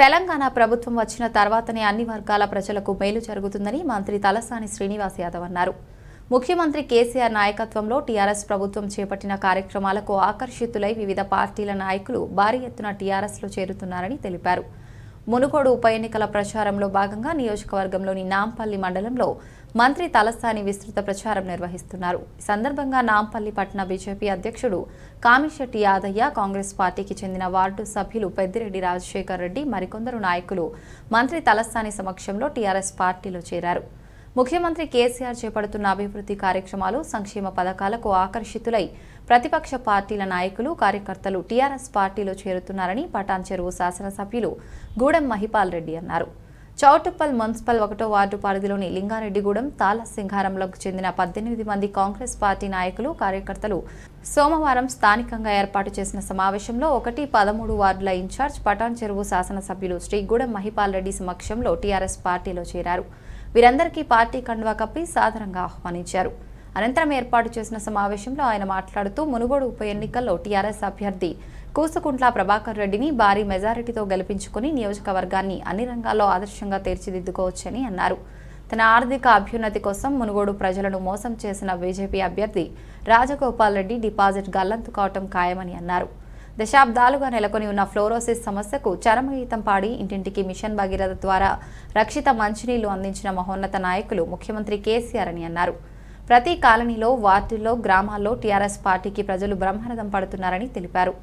తెలంగాణ ప్రభుత్వం వచ్చిన తర్వాతనే అన్ని వర్గాల ప్రజలకు మేలు జరుగుతుందని మంత్రి తలసాని శ్రీనివాస్ యాదవ్ అన్నారు ముఖ్యమంత్రి కేసీఆర్ నాయకత్వంలో టీఆర్ఎస్ ప్రభుత్వం చేపట్టిన కార్యక్రమాలకు ఆకర్షితులై వివిధ పార్టీల నాయకులు భారీ ఎత్తున టీఆర్ఎస్లో చేరుతున్నారని తెలిపారు మునుగోడు ఉప ఎన్నికల ప్రచారంలో భాగంగా నియోజకవర్గంలోని నాంపల్లి మండలంలో మంత్రి తలస్థాని విస్తృత ప్రచారం నిర్వహిస్తున్నారు ఈ సందర్భంగా నాంపల్లి పట్టణ బీజేపీ అధ్యక్షుడు కామిశెట్టి యాదయ్య కాంగ్రెస్ పార్టీకి చెందిన వార్డు సభ్యులు పెద్దిరెడ్డి రాజశేఖర్ రెడ్డి మరికొందరు నాయకులు మంత్రి తలస్థాని సమక్షంలో టీఆర్ఎస్ పార్టీలో చేరారు ముఖ్యమంత్రి కేసీఆర్ చేపడుతున్న అభివృద్ధి కార్యక్రమాలు సంక్షేమ పథకాలకు ఆకర్షితులై ప్రతిపక్ష పార్టీల నాయకులు కార్యకర్తలు టీఆర్ఎస్ పార్టీలో చేరుతున్నారని పటాన్ చెరువు శాసనసభ్యులు గూడెం మహిపాల్ రెడ్డి అన్నారు చౌటుప్పల్ మున్సిపల్ ఒకటో వార్డు పరిధిలోని లింగారెడ్డిగూడెం తాళసింహారంలోకి చెందిన పద్దెనిమిది మంది కాంగ్రెస్ పార్టీ నాయకులు కార్యకర్తలు సోమవారం స్థానికంగా ఏర్పాటు చేసిన సమావేశంలో ఒకటి పదమూడు వార్డుల ఇన్ఛార్జ్ పటాన్ చెరువు శాసనసభ్యులు శ్రీగూడెం మహిపాల్ రెడ్డి సమక్షంలో టీఆర్ఎస్ పార్టీలో చేరారు వీరందరికీ పార్టీ కండువా కప్పి సాధారణంగా ఆహ్వానించారు అనంతరం ఏర్పాటు చేసిన సమావేశంలో ఆయన మాట్లాడుతూ మునుగోడు ఉప ఎన్నికల్లో టీఆర్ఎస్ అభ్యర్థి కూసుకుంట్ల ప్రభాకర్ రెడ్డిని భారీ మెజారిటీతో గెలిపించుకుని నియోజకవర్గాన్ని అన్ని రంగాల్లో ఆదర్శంగా తీర్చిదిద్దుకోవచ్చని అన్నారు తన ఆర్థిక అభ్యున్నతి కోసం మునుగోడు ప్రజలను మోసం చేసిన బీజేపీ అభ్యర్థి రాజగోపాల్ రెడ్డి డిపాజిట్ గల్లంతు కావటం ఖాయమని అన్నారు దశాబ్దాలుగా నెలకొని ఉన్న ఫ్లోరోసిస్ సమస్యకు చరమగీతం పాడి ఇంటింటికి మిషన్ భగీరథ ద్వారా రక్షిత మంచినీళ్లు అందించిన మహోన్నత నాయకులు ముఖ్యమంత్రి కేసీఆర్ అని అన్నారు ప్రతి కాలనీలో వార్డుల్లో గ్రామాల్లో టీఆర్ఎస్ పార్టీకి ప్రజలు బ్రహ్మరథం పడుతున్నారని తెలిపారు